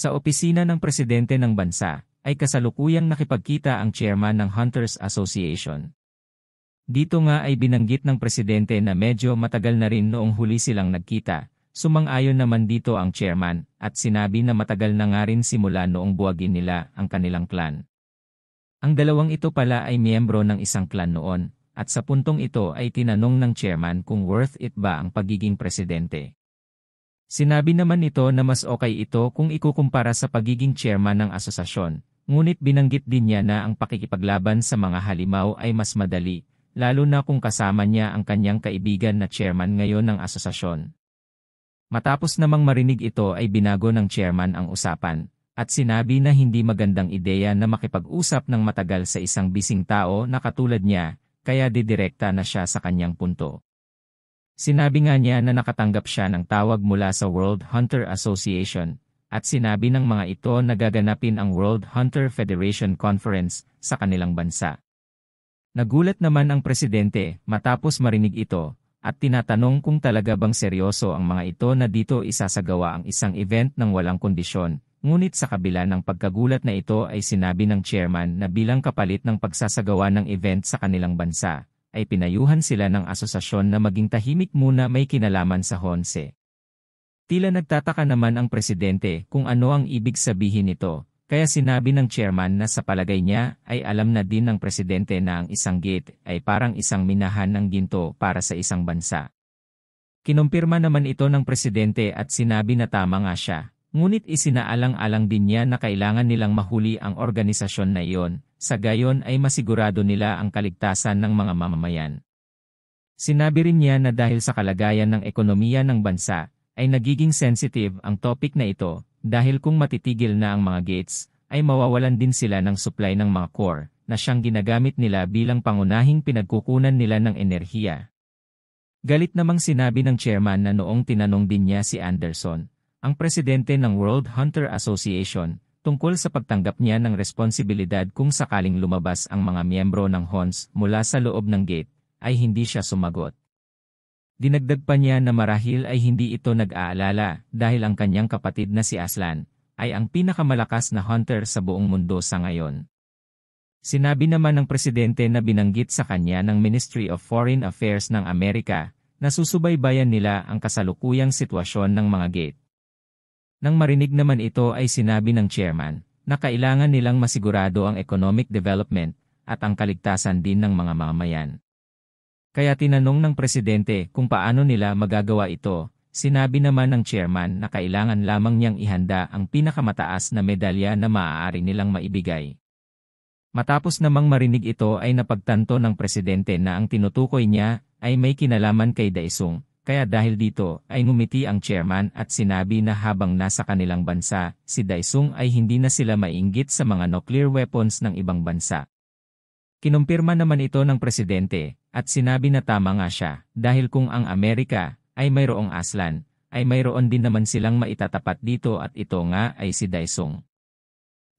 Sa opisina ng presidente ng bansa, ay kasalukuyang nakipagkita ang chairman ng Hunters Association. Dito nga ay binanggit ng presidente na medyo matagal na rin noong huli silang nagkita, sumang-ayon naman dito ang chairman at sinabi na matagal na nga rin simula noong buwagin nila ang kanilang klan. Ang dalawang ito pala ay miyembro ng isang klan noon, at sa puntong ito ay tinanong ng chairman kung worth it ba ang pagiging presidente. Sinabi naman nito na mas okay ito kung ikukumpara sa pagiging chairman ng asosasyon, ngunit binanggit din niya na ang pakikipaglaban sa mga halimaw ay mas madali, lalo na kung kasama niya ang kanyang kaibigan na chairman ngayon ng asosasyon. Matapos namang marinig ito ay binago ng chairman ang usapan, at sinabi na hindi magandang ideya na makipag-usap ng matagal sa isang bising tao na katulad niya, kaya didirekta na siya sa kanyang punto. Sinabi nga niya na nakatanggap siya ng tawag mula sa World Hunter Association at sinabi ng mga ito na gaganapin ang World Hunter Federation Conference sa kanilang bansa. Nagulat naman ang presidente matapos marinig ito at tinatanong kung talaga bang seryoso ang mga ito na dito isasagawa ang isang event ng walang kondisyon. Ngunit sa kabila ng pagkagulat na ito ay sinabi ng chairman na bilang kapalit ng pagsasagawa ng event sa kanilang bansa, ay pinayuhan sila ng asosasyon na maging tahimik muna may kinalaman sa Honse. Tila nagtataka naman ang presidente kung ano ang ibig sabihin nito, kaya sinabi ng chairman na sa palagay niya ay alam na din ng presidente na ang isang gate ay parang isang minahan ng ginto para sa isang bansa. Kinumpirma naman ito ng presidente at sinabi na tama nga siya, ngunit isinaalang-alang din niya na kailangan nilang mahuli ang organisasyon na iyon sa gayon ay masigurado nila ang kaligtasan ng mga mamamayan. Sinabi rin niya na dahil sa kalagayan ng ekonomiya ng bansa, ay nagiging sensitive ang topic na ito dahil kung matitigil na ang mga gates, ay mawawalan din sila ng supply ng mga core na siyang ginagamit nila bilang pangunahing pinagkukunan nila ng enerhiya. Galit namang sinabi ng chairman na noong tinanong din niya si Anderson, ang presidente ng World Hunter Association, tungkol sa pagtanggap niya ng responsibilidad kung sakaling lumabas ang mga miyembro ng HONS mula sa loob ng gate, ay hindi siya sumagot. Dinagdag pa niya na marahil ay hindi ito nag-aalala dahil ang kanyang kapatid na si Aslan ay ang pinakamalakas na hunter sa buong mundo sa ngayon. Sinabi naman ng presidente na binanggit sa kanya ng Ministry of Foreign Affairs ng Amerika na susubaybayan nila ang kasalukuyang sitwasyon ng mga gate nang marinig naman ito ay sinabi ng chairman na kailangan nilang masigurado ang economic development at ang kaligtasan din ng mga mamayan. Kaya tinanong ng presidente kung paano nila magagawa ito, sinabi naman ng chairman na kailangan lamang niyang ihanda ang pinakamataas na medalya na maaari nilang maibigay. Matapos namang marinig ito ay napagtanto ng presidente na ang tinutukoy niya ay may kinalaman kay Daesung kaya dahil dito ay ngumiti ang chairman at sinabi na habang nasa kanilang bansa, si Daesung ay hindi na sila mainggit sa mga nuclear weapons ng ibang bansa. Kinumpirma naman ito ng presidente at sinabi na tama nga siya dahil kung ang Amerika ay mayroong aslan, ay mayroon din naman silang maitatapat dito at ito nga ay si Daesung.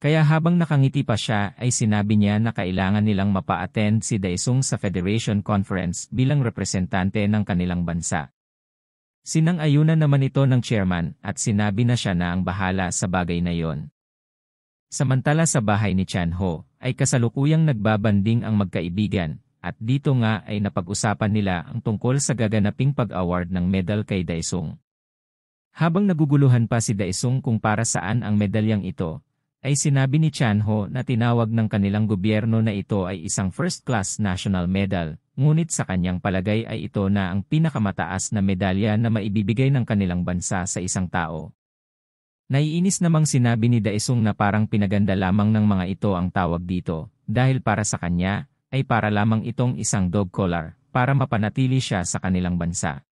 Kaya habang nakangiti pa siya ay sinabi niya na kailangan nilang mapa-attend si Daesung sa Federation Conference bilang representante ng kanilang bansa. Sinang-ayunan naman ito ng chairman at sinabi na siya na ang bahala sa bagay na yon. Samantala sa bahay ni Chan Ho ay kasalukuyang nagbabanding ang magkaibigan at dito nga ay napag-usapan nila ang tungkol sa gaganaping pag-award ng medal kay Daesung. Habang naguguluhan pa si Daesung kung para saan ang medalyang ito, ay sinabi ni Chanho na tinawag ng kanilang gobyerno na ito ay isang first-class national medal, ngunit sa kanyang palagay ay ito na ang pinakamataas na medalya na maibibigay ng kanilang bansa sa isang tao. Naiinis namang sinabi ni Daesung na parang pinaganda lamang ng mga ito ang tawag dito, dahil para sa kanya, ay para lamang itong isang dog collar, para mapanatili siya sa kanilang bansa.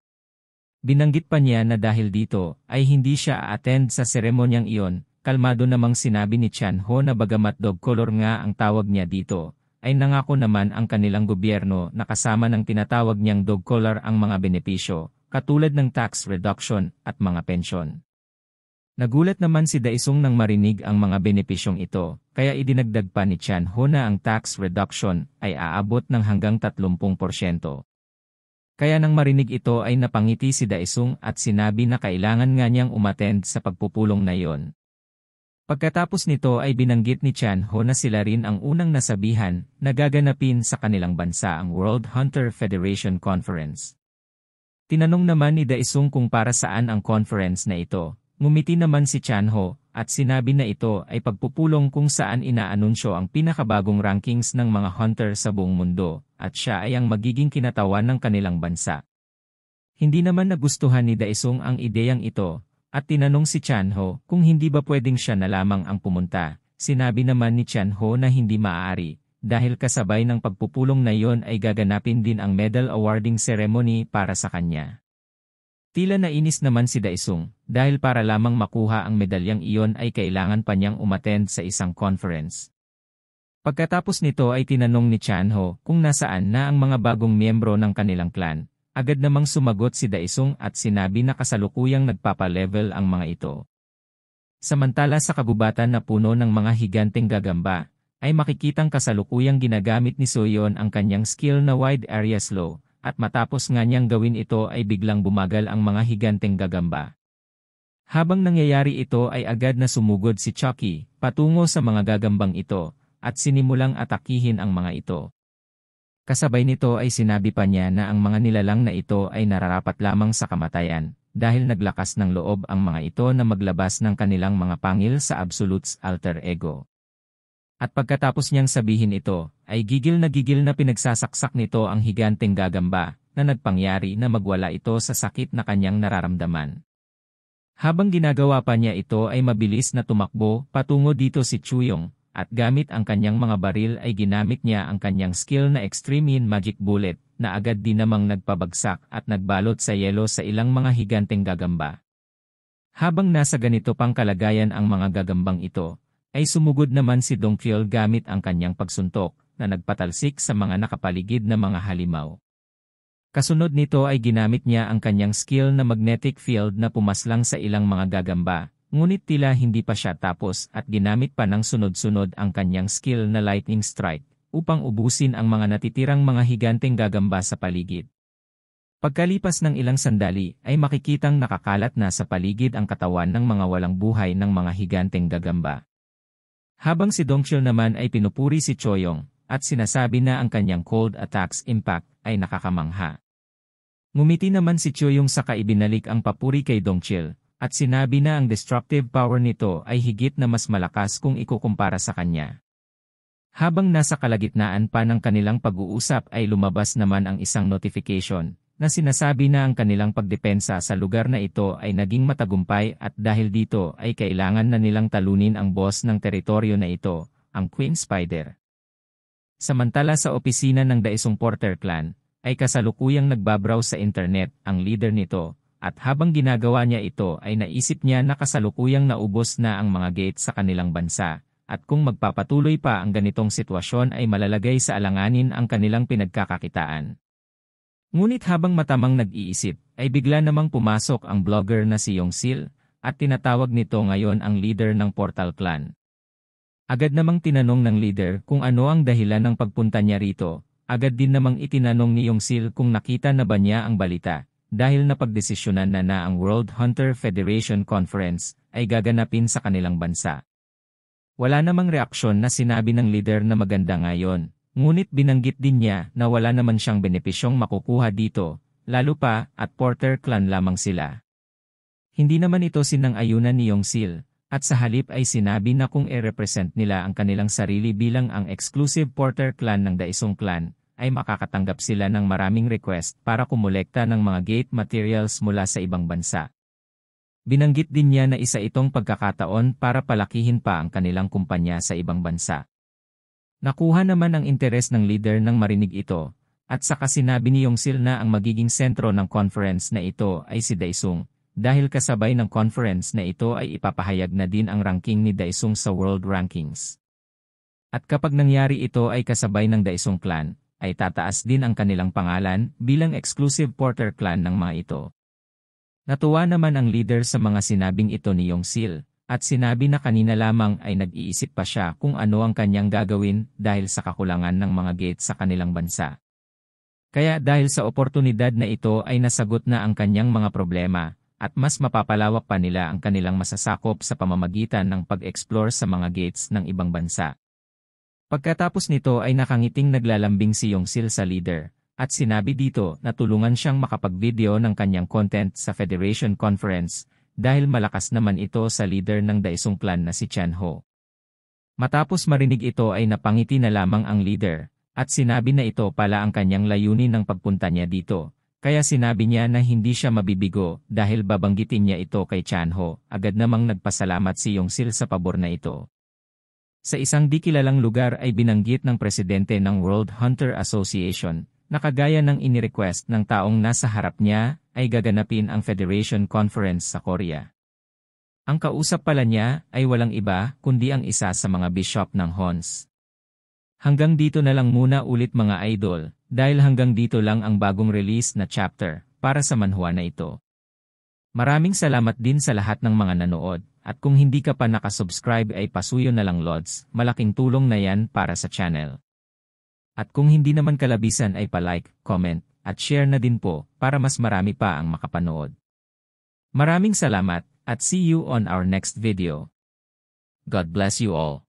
Binanggit pa niya na dahil dito, ay hindi siya a-attend sa seremonyang iyon, kalmado namang sinabi ni Chan Ho na bagamat dog color nga ang tawag niya dito, ay nangako naman ang kanilang gobyerno na kasama ng tinatawag niyang dog collar ang mga benepisyo, katulad ng tax reduction at mga pensyon. Nagulat naman si Daisong nang marinig ang mga benepisyong ito, kaya idinagdag pa ni Chan Ho na ang tax reduction ay aabot ng hanggang 30%. Kaya nang marinig ito ay napangiti si Daisong at sinabi na kailangan nga niyang umatend sa pagpupulong na iyon, Pagkatapos nito ay binanggit ni Chan Ho na sila rin ang unang nasabihan na gaganapin sa kanilang bansa ang World Hunter Federation Conference. Tinanong naman ni Daisung kung para saan ang conference na ito, ngumiti naman si Chan Ho at sinabi na ito ay pagpupulong kung saan inaanunsyo ang pinakabagong rankings ng mga hunter sa buong mundo at siya ay ang magiging kinatawan ng kanilang bansa. Hindi naman nagustuhan ni Daisung ang ideyang ito at tinanong si Chanho kung hindi ba pwedeng siya na lamang ang pumunta. Sinabi naman ni Chanho na hindi maaari dahil kasabay ng pagpupulong na iyon ay gaganapin din ang medal awarding ceremony para sa kanya. Tila nainis naman si Daisung dahil para lamang makuha ang medalyang iyon ay kailangan pa niyang umattend sa isang conference. Pagkatapos nito ay tinanong ni Chanho kung nasaan na ang mga bagong miyembro ng kanilang clan Agad namang sumagot si Daisong at sinabi na kasalukuyang nagpapalevel ang mga ito. Samantala sa kagubatan na puno ng mga higanteng gagamba, ay makikitang kasalukuyang ginagamit ni Soyon ang kanyang skill na wide area slow, at matapos nga niyang gawin ito ay biglang bumagal ang mga higanteng gagamba. Habang nangyayari ito ay agad na sumugod si Chucky patungo sa mga gagambang ito, at sinimulang atakihin ang mga ito. Kasabay nito ay sinabi pa niya na ang mga nilalang na ito ay nararapat lamang sa kamatayan, dahil naglakas ng loob ang mga ito na maglabas ng kanilang mga pangil sa Absolute's alter ego. At pagkatapos niyang sabihin ito, ay gigil na gigil na pinagsasaksak nito ang higanteng gagamba, na nagpangyari na magwala ito sa sakit na kanyang nararamdaman. Habang ginagawa pa niya ito ay mabilis na tumakbo patungo dito si Chuyong, at gamit ang kanyang mga baril ay ginamit niya ang kanyang skill na Extreme Magic Bullet na agad din namang nagpabagsak at nagbalot sa yelo sa ilang mga higanteng gagamba. Habang nasa ganito pang kalagayan ang mga gagambang ito, ay sumugod naman si Dong gamit ang kanyang pagsuntok na nagpatalsik sa mga nakapaligid na mga halimaw. Kasunod nito ay ginamit niya ang kanyang skill na magnetic field na pumaslang sa ilang mga gagamba Ngunit tila hindi pa siya tapos at ginamit pa ng sunod-sunod ang kanyang skill na lightning strike upang ubusin ang mga natitirang mga higanteng gagamba sa paligid. Pagkalipas ng ilang sandali ay makikitang nakakalat na sa paligid ang katawan ng mga walang buhay ng mga higanteng gagamba. Habang si Dongshio naman ay pinupuri si Choyong at sinasabi na ang kanyang cold attacks impact ay nakakamangha. Ngumiti naman si Choyong sa kaibinalik ang papuri kay Dongchil at sinabi na ang destructive power nito ay higit na mas malakas kung ikukumpara sa kanya. Habang nasa kalagitnaan pa ng kanilang pag-uusap ay lumabas naman ang isang notification na sinasabi na ang kanilang pagdepensa sa lugar na ito ay naging matagumpay at dahil dito ay kailangan na nilang talunin ang boss ng teritoryo na ito, ang Queen Spider. Samantala sa opisina ng Daisong Porter Clan, ay kasalukuyang nagbabrowse sa internet ang leader nito, at habang ginagawa niya ito ay naisip niya na kasalukuyang naubos na ang mga gate sa kanilang bansa, at kung magpapatuloy pa ang ganitong sitwasyon ay malalagay sa alanganin ang kanilang pinagkakakitaan. Ngunit habang matamang nag-iisip, ay bigla namang pumasok ang blogger na si Yong Sil, at tinatawag nito ngayon ang leader ng Portal Clan. Agad namang tinanong ng leader kung ano ang dahilan ng pagpunta niya rito, agad din namang itinanong ni Yong Sil kung nakita na ba niya ang balita, dahil napagdesisyonan na na ang World Hunter Federation Conference ay gaganapin sa kanilang bansa. Wala namang reaksyon na sinabi ng leader na maganda ngayon, ngunit binanggit din niya na wala naman siyang benepisyong makukuha dito, lalo pa at Porter clan lamang sila. Hindi naman ito sinang-ayunan ni Yong Sil, at sa halip ay sinabi na kung e-represent nila ang kanilang sarili bilang ang exclusive Porter clan ng Daisong clan, ay makakatanggap sila ng maraming request para kumolekta ng mga gate materials mula sa ibang bansa. Binanggit din niya na isa itong pagkakataon para palakihin pa ang kanilang kumpanya sa ibang bansa. Nakuha naman ang interes ng leader ng marinig ito, at saka sinabi ni Yongsil na ang magiging sentro ng conference na ito ay si Daesung, dahil kasabay ng conference na ito ay ipapahayag na din ang ranking ni Daesung sa world rankings. At kapag nangyari ito ay kasabay ng Daesung clan, ay tataas din ang kanilang pangalan bilang exclusive Porter clan ng mga ito. Natuwa naman ang leader sa mga sinabing ito ni Yong Sil, at sinabi na kanina lamang ay nag-iisip pa siya kung ano ang kanyang gagawin dahil sa kakulangan ng mga gate sa kanilang bansa. Kaya dahil sa oportunidad na ito ay nasagot na ang kanyang mga problema, at mas mapapalawak pa nila ang kanilang masasakop sa pamamagitan ng pag-explore sa mga gates ng ibang bansa. Pagkatapos nito ay nakangiting naglalambing si Yongsil sa leader, at sinabi dito na tulungan siyang makapag-video ng kanyang content sa Federation Conference dahil malakas naman ito sa leader ng Daesung clan na si Chan Ho. Matapos marinig ito ay napangiti na lamang ang leader, at sinabi na ito pala ang kanyang layunin ng pagpunta niya dito, kaya sinabi niya na hindi siya mabibigo dahil babanggitin niya ito kay Chan Ho, agad namang nagpasalamat si Yongsil sa pabor na ito. Sa isang di kilalang lugar ay binanggit ng presidente ng World Hunter Association na kagaya ng inirequest ng taong nasa harap niya ay gaganapin ang Federation Conference sa Korea. Ang kausap pala niya ay walang iba kundi ang isa sa mga bishop ng Hons. Hanggang dito na lang muna ulit mga idol, dahil hanggang dito lang ang bagong release na chapter para sa manhwa na ito. Maraming salamat din sa lahat ng mga nanood, at kung hindi ka pa nakasubscribe ay pasuyo na lang lods, malaking tulong na yan para sa channel. At kung hindi naman kalabisan ay palike, comment, at share na din po, para mas marami pa ang makapanood. Maraming salamat, at see you on our next video. God bless you all.